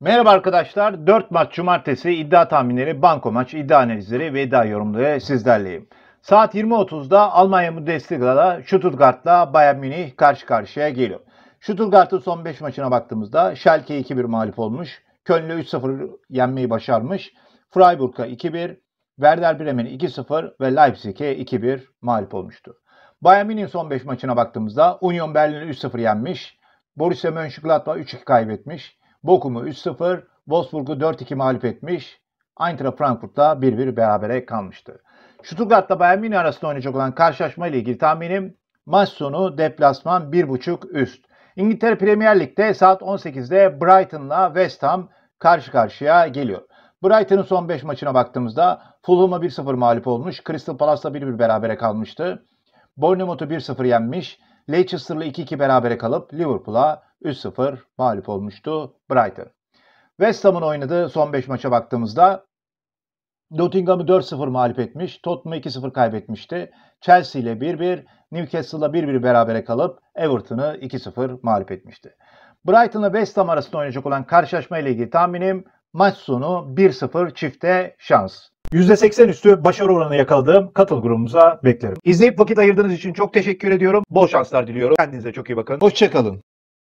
Merhaba arkadaşlar. 4 Mart Cumartesi iddia tahminleri, banko maç, iddia analizleri ve iddia yorumları sizlerleyim. Saat 20.30'da Almanya Bundesliga'da Stuttgart'la Bayern Münih karşı karşıya geliyor. Stuttgart'ın son 5 maçına baktığımızda Schalke 2-1 mağlup olmuş. Köln'ü 3-0 yenmeyi başarmış. Freiburg'a 2-1, Werder Bremen 2-0 ve Leipzig'e 2-1 mağlup olmuştu. Bayern Münih'in son 5 maçına baktığımızda Union Berlin'i 3-0 yenmiş. Borussia Mönchengladbach 3-2 kaybetmiş. Bochum'u 3-0, Wolfsburg'u 4-2 mağlup etmiş. Eintracht Frankfurt'la 1-1 berabere kalmıştı. Stuttgart'la Bayern Münih arasında oynayacak olan karşılaşma ile ilgili tahminim maç sonu deplasman 1.5 üst. İngiltere Premier Lig'de saat 18'de Brighton'la West Ham karşı karşıya geliyor. Brighton'ın son 5 maçına baktığımızda Fulham'a 1-0 mağlup olmuş. Crystal Palace'la 1-1 berabere kalmıştı. Bournemouth'u 1-0 yenmiş. Leicester'la 2-2 berabere kalıp Liverpool'a 3-0 mağlup olmuştu Brighton. West Ham'ın oynadığı son 5 maça baktığımızda Nottingham'ı 4-0 mağlup etmiş, Tottenham'ı 2-0 kaybetmişti. Chelsea ile 1-1, Newcastle'la 1-1 berabere kalıp Everton'ı 2-0 mağlup etmişti. Brighton ile West Ham arasında oynayacak olan karşılaşma ile ilgili tahminim maç sonu 1-0 çifte şans. %80 üstü başarı oranı yakaladığım katıl grubumuza beklerim. İzleyip vakit ayırdığınız için çok teşekkür ediyorum. Bol şanslar diliyorum. Kendinize çok iyi bakın. Hoşçakalın.